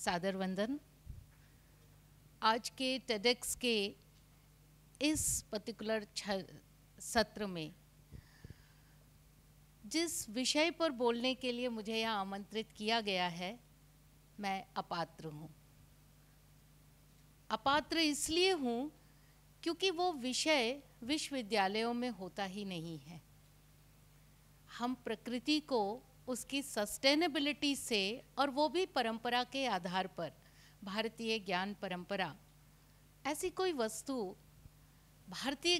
सादर वंदन आज के टेडेक्स के इस पर्टिकुलर सत्र में जिस विषय पर बोलने के लिए मुझे यहाँ आमंत्रित किया गया है मैं अपात्र हूँ अपात्र इसलिए हूँ क्योंकि वो विषय विश्वविद्यालयों में होता ही नहीं है हम प्रकृति को उसकी सस्टेनेबिलिटी से और वो भी परंपरा के आधार पर भारतीय ज्ञान परंपरा ऐसी कोई वस्तु भारतीय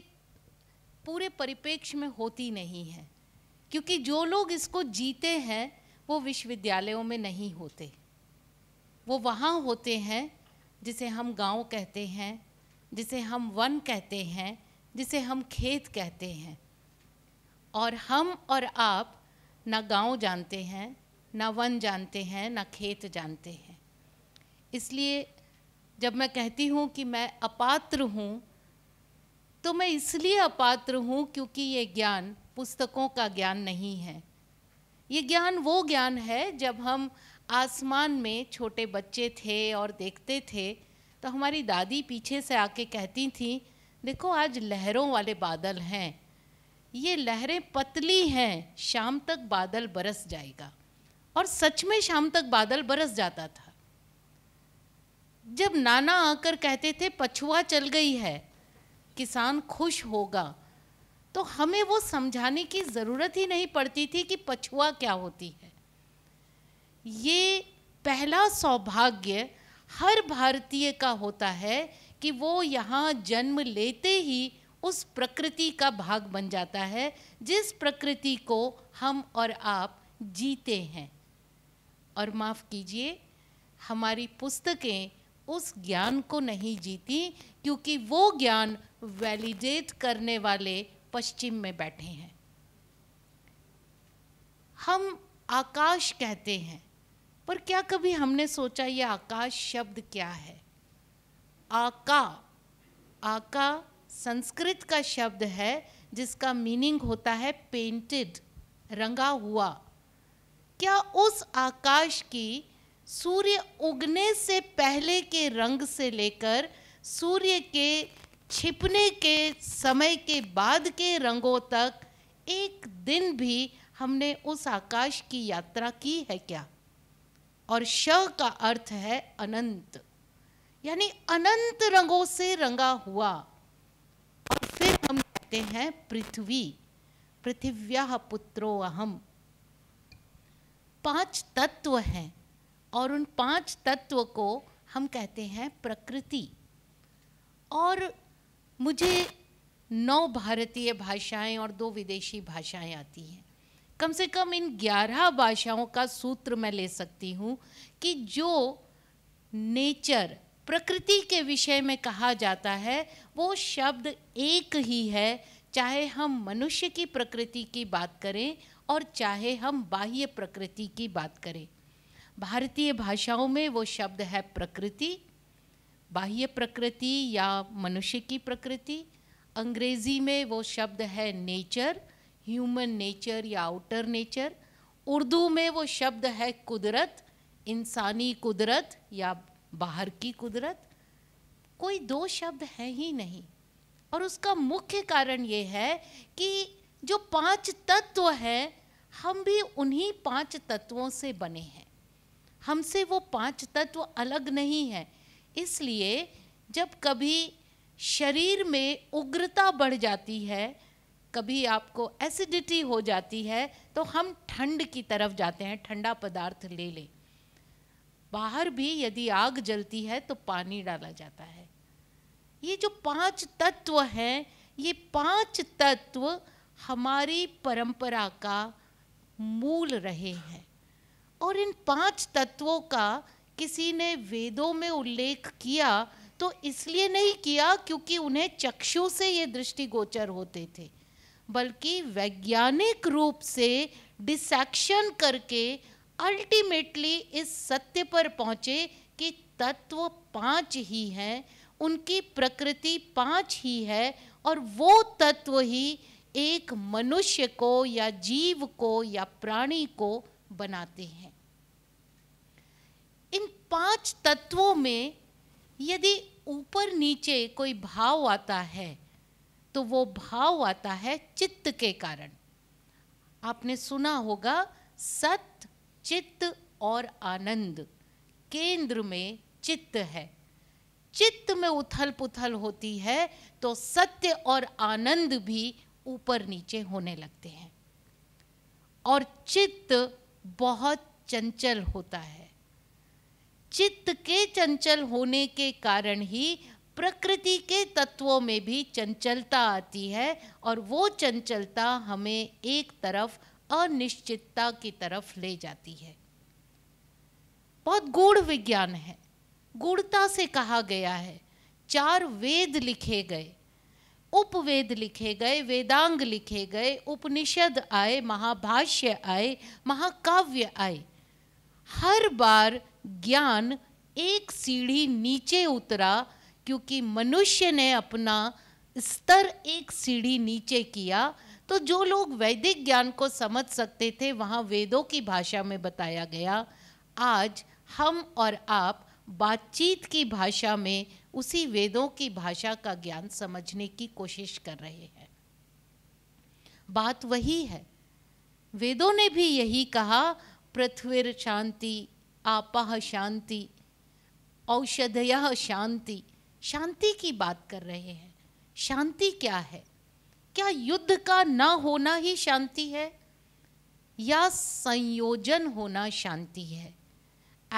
पूरे परिपेक्ष में होती नहीं है क्योंकि जो लोग इसको जीते हैं वो विश्वविद्यालयों में नहीं होते वो वहाँ होते हैं जिसे हम गांव कहते हैं जिसे हम वन कहते हैं जिसे हम खेत कहते हैं और हम और आप ना गांव जानते हैं ना वन जानते हैं ना खेत जानते हैं इसलिए जब मैं कहती हूँ कि मैं अपात्र हूँ तो मैं इसलिए अपात्र हूँ क्योंकि ये ज्ञान पुस्तकों का ज्ञान नहीं है ये ज्ञान वो ज्ञान है जब हम आसमान में छोटे बच्चे थे और देखते थे तो हमारी दादी पीछे से आके कहती थी देखो आज लहरों वाले बादल हैं ये लहरें पतली हैं शाम तक बादल बरस जाएगा और सच में शाम तक बादल बरस जाता था जब नाना आकर कहते थे पछुआ चल गई है किसान खुश होगा तो हमें वो समझाने की ज़रूरत ही नहीं पड़ती थी कि पछुआ क्या होती है ये पहला सौभाग्य हर भारतीय का होता है कि वो यहाँ जन्म लेते ही उस प्रकृति का भाग बन जाता है जिस प्रकृति को हम और आप जीते हैं और माफ़ कीजिए हमारी पुस्तकें उस ज्ञान को नहीं जीती क्योंकि वो ज्ञान वैलिडेट करने वाले पश्चिम में बैठे हैं हम आकाश कहते हैं पर क्या कभी हमने सोचा ये आकाश शब्द क्या है आका आका संस्कृत का शब्द है जिसका मीनिंग होता है पेंटेड रंगा हुआ क्या उस आकाश की सूर्य उगने से पहले के रंग से लेकर सूर्य के छिपने के समय के बाद के रंगों तक एक दिन भी हमने उस आकाश की यात्रा की है क्या और श का अर्थ है अनंत यानी अनंत रंगों से रंगा हुआ कहते हैं पृथ्वी पृथिव्या पुत्रो अहम पांच तत्व हैं और उन पांच तत्व को हम कहते हैं प्रकृति और मुझे नौ भारतीय भाषाएं और दो विदेशी भाषाएं आती हैं कम से कम इन ग्यारह भाषाओं का सूत्र मैं ले सकती हूँ कि जो नेचर प्रकृति के विषय में कहा जाता है वो शब्द एक ही है चाहे हम मनुष्य की प्रकृति की बात करें और चाहे हम बाह्य प्रकृति की बात करें भारतीय भाषाओं में वो शब्द है प्रकृति बाह्य प्रकृति या मनुष्य की प्रकृति अंग्रेजी में वो शब्द है नेचर ह्यूमन नेचर या आउटर नेचर उर्दू में वो शब्द है कुदरत इंसानी कुदरत या बाहर की कुदरत कोई दो शब्द है ही नहीं और उसका मुख्य कारण ये है कि जो पांच तत्व हैं हम भी उन्हीं पांच तत्वों से बने हैं हमसे वो पांच तत्व अलग नहीं हैं इसलिए जब कभी शरीर में उग्रता बढ़ जाती है कभी आपको एसिडिटी हो जाती है तो हम ठंड की तरफ जाते हैं ठंडा पदार्थ ले लें बाहर भी यदि आग जलती है तो पानी डाला जाता है ये जो पांच तत्व हैं ये पांच तत्व हमारी परंपरा का मूल रहे हैं और इन पांच तत्वों का किसी ने वेदों में उल्लेख किया तो इसलिए नहीं किया क्योंकि उन्हें चक्षु से ये दृष्टिगोचर होते थे बल्कि वैज्ञानिक रूप से डिसेक्शन करके अल्टीमेटली इस सत्य पर पहुँचे कि तत्व पांच ही हैं उनकी प्रकृति पांच ही है और वो तत्व ही एक मनुष्य को या जीव को या प्राणी को बनाते हैं इन पांच तत्वों में यदि ऊपर नीचे कोई भाव आता है तो वो भाव आता है चित्त के कारण आपने सुना होगा सत्य चित्त और आनंद केंद्र में चित्त है चित्त में उथल पुथल होती है तो सत्य और आनंद भी ऊपर नीचे होने लगते हैं और चित्त बहुत चंचल होता है चित्त के चंचल होने के कारण ही प्रकृति के तत्वों में भी चंचलता आती है और वो चंचलता हमें एक तरफ अनिश्चितता की तरफ ले जाती है बहुत गूढ़ विज्ञान है गूढ़ता से कहा गया है चार वेद लिखे गए उपवेद लिखे गए वेदांग लिखे गए उपनिषद आए महाभाष्य आए महाकाव्य आए हर बार ज्ञान एक सीढ़ी नीचे उतरा क्योंकि मनुष्य ने अपना स्तर एक सीढ़ी नीचे किया तो जो लोग वैदिक ज्ञान को समझ सकते थे वहाँ वेदों की भाषा में बताया गया आज हम और आप बातचीत की भाषा में उसी वेदों की भाषा का ज्ञान समझने की कोशिश कर रहे हैं बात वही है वेदों ने भी यही कहा पृथ्वीर शांति आपह शांति औषधय शांति शांति की बात कर रहे हैं शांति क्या है क्या युद्ध का ना होना ही शांति है या संयोजन होना शांति है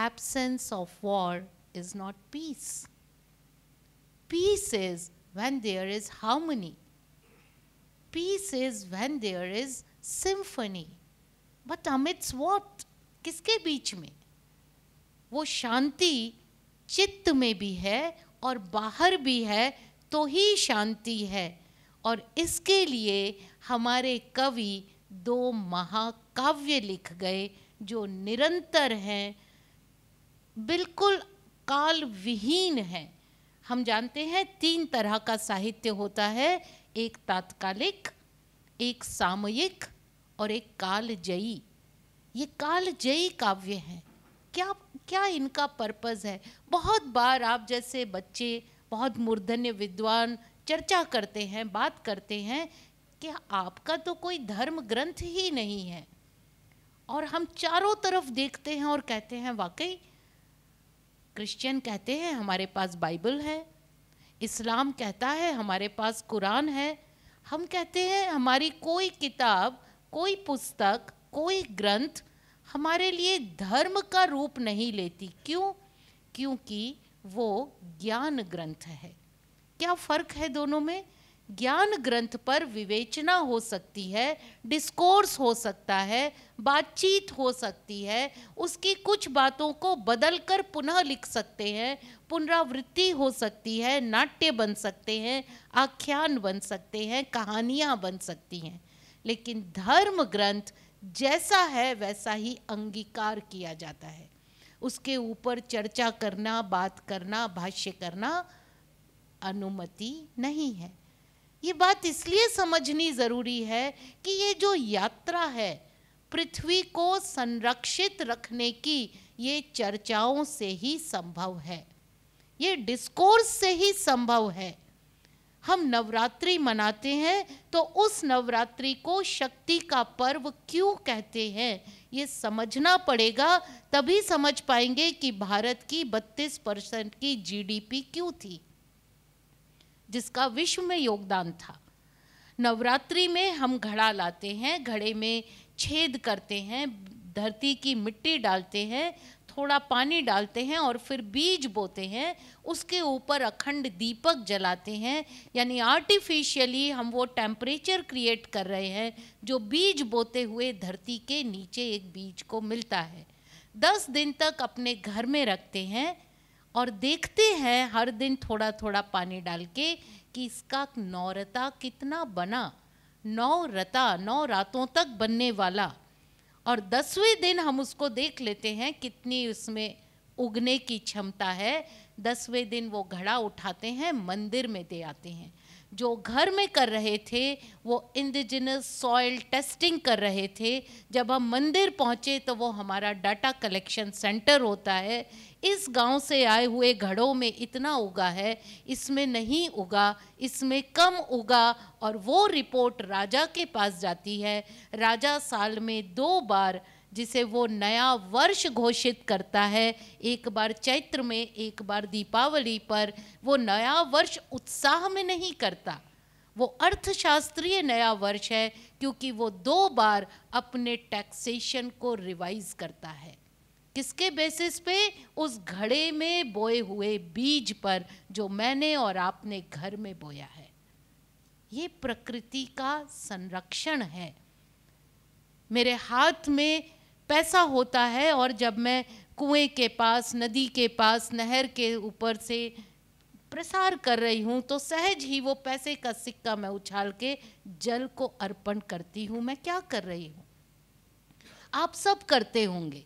absence of war is not peace peace is when there is peace is is when is symphony but हम इट्स वॉट किसके बीच में वो शांति चित्त में भी है और बाहर भी है तो ही शांति है और इसके लिए हमारे कवि दो महाकाव्य लिख गए जो निरंतर हैं बिल्कुल काल विहीन हैं हम जानते हैं तीन तरह का साहित्य होता है एक तात्कालिक एक सामयिक और एक कालजयी ये कालजयी काव्य हैं क्या क्या इनका पर्पज़ है बहुत बार आप जैसे बच्चे बहुत मूर्धन्य विद्वान चर्चा करते हैं बात करते हैं कि आपका तो कोई धर्म ग्रंथ ही नहीं है और हम चारों तरफ देखते हैं और कहते हैं वाकई क्रिश्चियन कहते हैं हमारे पास बाइबल है इस्लाम कहता है हमारे पास कुरान है हम कहते हैं हमारी कोई किताब कोई पुस्तक कोई ग्रंथ हमारे लिए धर्म का रूप नहीं लेती क्यों क्योंकि वो ज्ञान ग्रंथ है क्या फर्क है दोनों में ज्ञान ग्रंथ पर विवेचना हो सकती है डिस्कोर्स हो सकता है बातचीत हो सकती है उसकी कुछ बातों को बदल कर पुनः लिख सकते हैं पुनरावृत्ति हो सकती है नाट्य बन सकते हैं आख्यान बन सकते हैं कहानियाँ बन सकती हैं लेकिन धर्म ग्रंथ जैसा है वैसा ही अंगीकार किया जाता है उसके ऊपर चर्चा करना बात करना भाष्य करना अनुमति नहीं है ये बात इसलिए समझनी ज़रूरी है कि ये जो यात्रा है पृथ्वी को संरक्षित रखने की ये चर्चाओं से ही संभव है ये डिस्कोर्स से ही संभव है हम नवरात्रि मनाते हैं तो उस नवरात्रि को शक्ति का पर्व क्यों कहते हैं ये समझना पड़ेगा तभी समझ पाएंगे कि भारत की 32 परसेंट की जीडीपी क्यों थी जिसका विश्व में योगदान था नवरात्रि में हम घड़ा लाते हैं घड़े में छेद करते हैं धरती की मिट्टी डालते हैं थोड़ा पानी डालते हैं और फिर बीज बोते हैं उसके ऊपर अखंड दीपक जलाते हैं यानी आर्टिफिशियली हम वो टेम्परेचर क्रिएट कर रहे हैं जो बीज बोते हुए धरती के नीचे एक बीज को मिलता है दस दिन तक अपने घर में रखते हैं और देखते हैं हर दिन थोड़ा थोड़ा पानी डाल के कि इसका नौरता कितना बना नौ रता नौ रातों तक बनने वाला और दसवें दिन हम उसको देख लेते हैं कितनी उसमें उगने की क्षमता है दसवें दिन वो घड़ा उठाते हैं मंदिर में दे आते हैं जो घर में कर रहे थे वो इंडिजिनस सॉइल टेस्टिंग कर रहे थे जब हम मंदिर पहुँचे तो वो हमारा डाटा कलेक्शन सेंटर होता है इस गांव से आए हुए घड़ों में इतना उगा है इसमें नहीं उगा इसमें कम उगा और वो रिपोर्ट राजा के पास जाती है राजा साल में दो बार जिसे वो नया वर्ष घोषित करता है एक बार चैत्र में एक बार दीपावली पर वो नया वर्ष उत्साह में नहीं करता वो अर्थशास्त्रीय नया वर्ष है क्योंकि वो दो बार अपने टैक्सेशन को रिवाइज करता है किसके बेसिस पे उस घड़े में बोए हुए बीज पर जो मैंने और आपने घर में बोया है ये प्रकृति का संरक्षण है मेरे हाथ में पैसा होता है और जब मैं कुएं के पास नदी के पास नहर के ऊपर से प्रसार कर रही हूँ तो सहज ही वो पैसे का सिक्का मैं उछाल के जल को अर्पण करती हूँ मैं क्या कर रही हूँ आप सब करते होंगे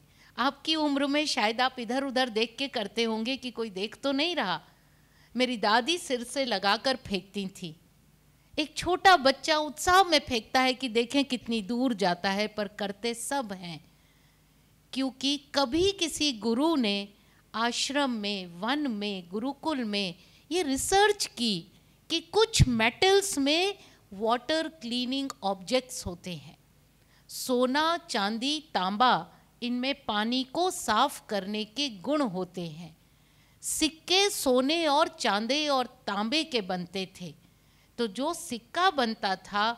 आपकी उम्र में शायद आप इधर उधर देख के करते होंगे कि कोई देख तो नहीं रहा मेरी दादी सिर से लगाकर फेंकती थी एक छोटा बच्चा उत्साह में फेंकता है कि देखें कितनी दूर जाता है पर करते सब हैं क्योंकि कभी किसी गुरु ने आश्रम में वन में गुरुकुल में ये रिसर्च की कि कुछ मेटल्स में वाटर क्लीनिंग ऑब्जेक्ट्स होते हैं सोना चांदी तांबा इनमें पानी को साफ करने के गुण होते हैं सिक्के सोने और चांदे और तांबे के बनते थे तो जो सिक्का बनता था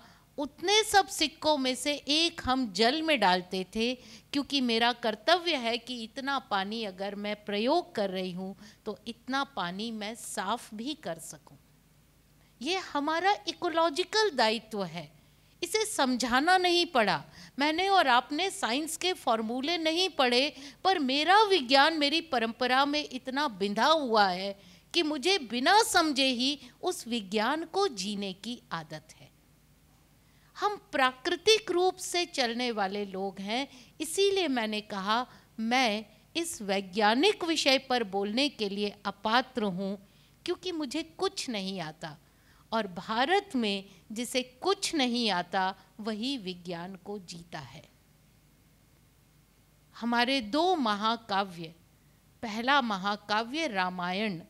उतने सब सिक्कों में से एक हम जल में डालते थे क्योंकि मेरा कर्तव्य है कि इतना पानी अगर मैं प्रयोग कर रही हूँ तो इतना पानी मैं साफ भी कर सकूँ ये हमारा इकोलॉजिकल दायित्व है इसे समझाना नहीं पड़ा मैंने और आपने साइंस के फॉर्मूले नहीं पढ़े पर मेरा विज्ञान मेरी परंपरा में इतना बिंधा हुआ है कि मुझे बिना समझे ही उस विज्ञान को जीने की आदत है हम प्राकृतिक रूप से चलने वाले लोग हैं इसीलिए मैंने कहा मैं इस वैज्ञानिक विषय पर बोलने के लिए अपात्र हूँ क्योंकि मुझे कुछ नहीं आता और भारत में जिसे कुछ नहीं आता वही विज्ञान को जीता है हमारे दो महाकाव्य पहला महाकाव्य रामायण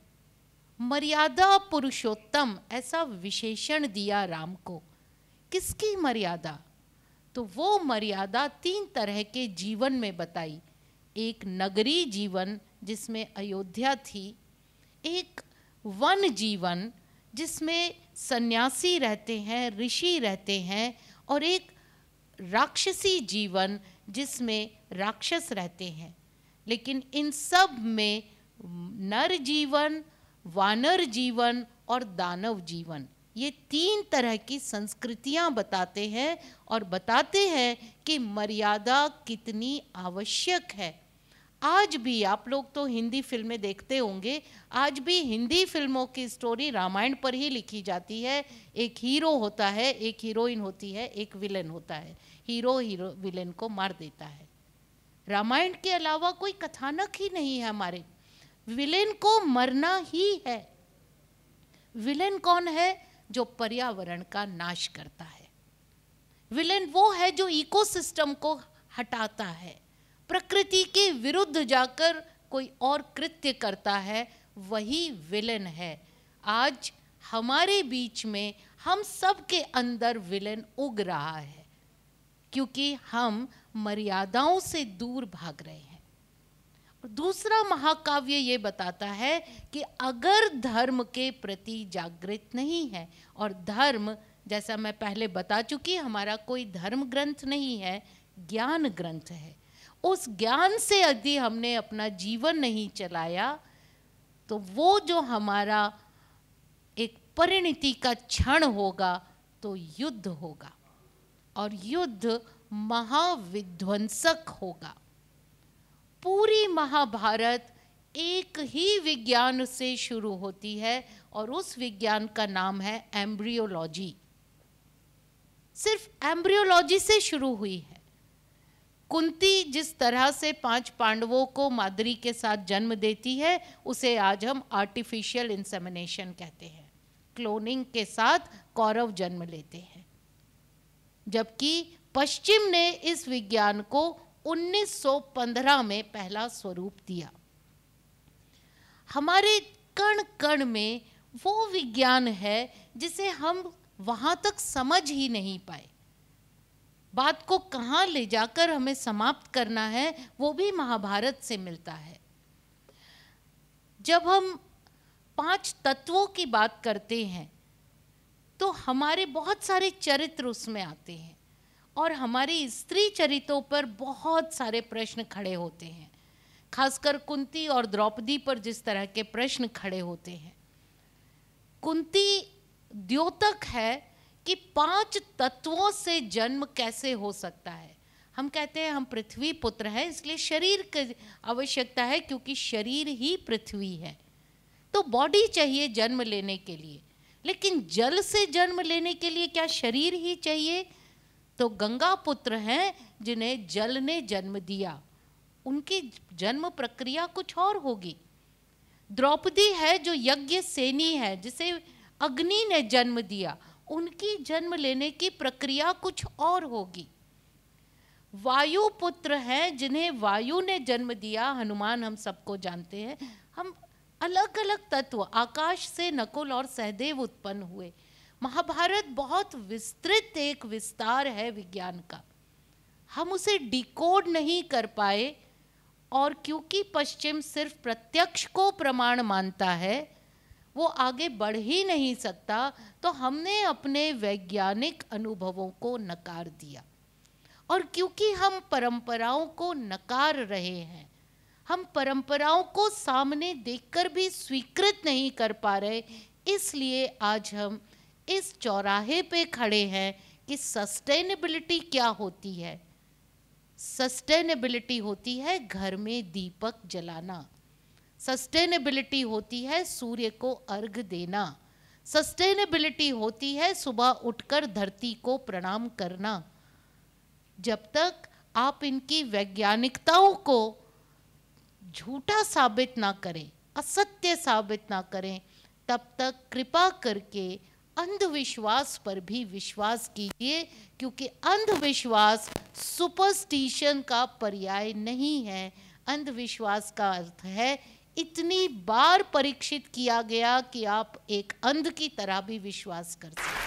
मर्यादा पुरुषोत्तम ऐसा विशेषण दिया राम को किसकी मर्यादा तो वो मर्यादा तीन तरह के जीवन में बताई एक नगरी जीवन जिसमें अयोध्या थी एक वन जीवन जिसमें सन्यासी रहते हैं ऋषि रहते हैं और एक राक्षसी जीवन जिसमें राक्षस रहते हैं लेकिन इन सब में नर जीवन वानर जीवन और दानव जीवन ये तीन तरह की संस्कृतियां बताते हैं और बताते हैं कि मर्यादा कितनी आवश्यक है आज भी आप लोग तो हिंदी फिल्में देखते होंगे आज भी हिंदी फिल्मों की स्टोरी रामायण पर ही लिखी जाती है एक हीरो होता है एक हीरोइन होती है एक विलेन होता है हीरो हीरो विलेन को मार देता है रामायण के अलावा कोई कथानक ही नहीं है हमारे विलेन को मरना ही है विलेन कौन है जो पर्यावरण का नाश करता है विलेन वो है जो इकोसिस्टम को हटाता है प्रकृति के विरुद्ध जाकर कोई और कृत्य करता है वही विलेन है आज हमारे बीच में हम सब के अंदर विलन उग रहा है क्योंकि हम मर्यादाओं से दूर भाग रहे हैं दूसरा महाकाव्य ये बताता है कि अगर धर्म के प्रति जागृत नहीं है और धर्म जैसा मैं पहले बता चुकी हमारा कोई धर्म ग्रंथ नहीं है ज्ञान ग्रंथ है उस ज्ञान से यदि हमने अपना जीवन नहीं चलाया तो वो जो हमारा एक परिणति का क्षण होगा तो युद्ध होगा और युद्ध महाविध्वंसक होगा पूरी महाभारत एक ही विज्ञान से शुरू होती है और उस विज्ञान का नाम है एम्ब्रियोलॉजी सिर्फ एम्ब्रियोलॉजी से शुरू हुई है कुंती जिस तरह से पांच पांडवों को मादरी के साथ जन्म देती है उसे आज हम आर्टिफिशियल इंसेमिनेशन कहते हैं क्लोनिंग के साथ कौरव जन्म लेते हैं जबकि पश्चिम ने इस विज्ञान को 1915 में पहला स्वरूप दिया हमारे कण कण में वो विज्ञान है जिसे हम वहाँ तक समझ ही नहीं पाए बात को कहाँ ले जाकर हमें समाप्त करना है वो भी महाभारत से मिलता है जब हम पांच तत्वों की बात करते हैं तो हमारे बहुत सारे चरित्र उसमें आते हैं और हमारी स्त्री चरित्रों पर बहुत सारे प्रश्न खड़े होते हैं खासकर कुंती और द्रौपदी पर जिस तरह के प्रश्न खड़े होते हैं कुंती द्योतक है कि पांच तत्वों से जन्म कैसे हो सकता है हम कहते हैं हम पृथ्वी पुत्र हैं इसलिए शरीर की आवश्यकता है क्योंकि शरीर ही पृथ्वी है तो बॉडी चाहिए जन्म लेने के लिए लेकिन जल से जन्म लेने के लिए क्या शरीर ही चाहिए तो गंगा पुत्र हैं जिन्हें जल ने जन्म दिया उनकी जन्म प्रक्रिया कुछ और होगी द्रौपदी है जो यज्ञ सेनी है जिसे अग्नि ने जन्म दिया उनकी जन्म लेने की प्रक्रिया कुछ और होगी वायु पुत्र हैं जिन्हें वायु ने जन्म दिया हनुमान हम सबको जानते हैं हम अलग अलग तत्व आकाश से नकुल और सहदेव उत्पन्न हुए महाभारत बहुत विस्तृत एक विस्तार है विज्ञान का हम उसे डिकोड नहीं कर पाए और क्योंकि पश्चिम सिर्फ प्रत्यक्ष को प्रमाण मानता है वो आगे बढ़ ही नहीं सकता तो हमने अपने वैज्ञानिक अनुभवों को नकार दिया और क्योंकि हम परंपराओं को नकार रहे हैं हम परंपराओं को सामने देखकर भी स्वीकृत नहीं कर पा रहे इसलिए आज हम इस चौराहे पे खड़े हैं कि सस्टेनेबिलिटी क्या होती है सस्टेनेबिलिटी होती है घर में दीपक जलाना सस्टेनेबिलिटी होती है सूर्य को अर्घ देना सस्टेनेबिलिटी होती है सुबह उठकर धरती को प्रणाम करना जब तक आप इनकी वैज्ञानिकताओं को झूठा साबित ना करें असत्य साबित ना करें तब तक कृपा करके अंधविश्वास पर भी विश्वास कीजिए क्योंकि अंधविश्वास सुपरस्टिशन का पर्याय नहीं है अंधविश्वास का अर्थ है इतनी बार परीक्षित किया गया कि आप एक अंध की तरह भी विश्वास कर सकते